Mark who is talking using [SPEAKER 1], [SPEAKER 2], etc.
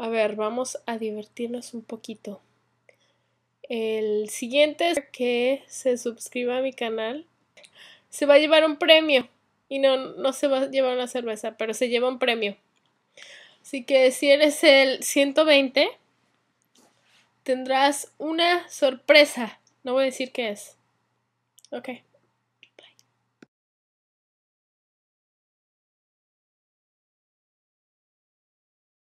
[SPEAKER 1] A ver, vamos a divertirnos un poquito. El siguiente es que se suscriba a mi canal. Se va a llevar un premio. Y no, no se va a llevar una cerveza, pero se lleva un premio. Así que si eres el 120, tendrás una sorpresa. No voy a decir qué es. Ok.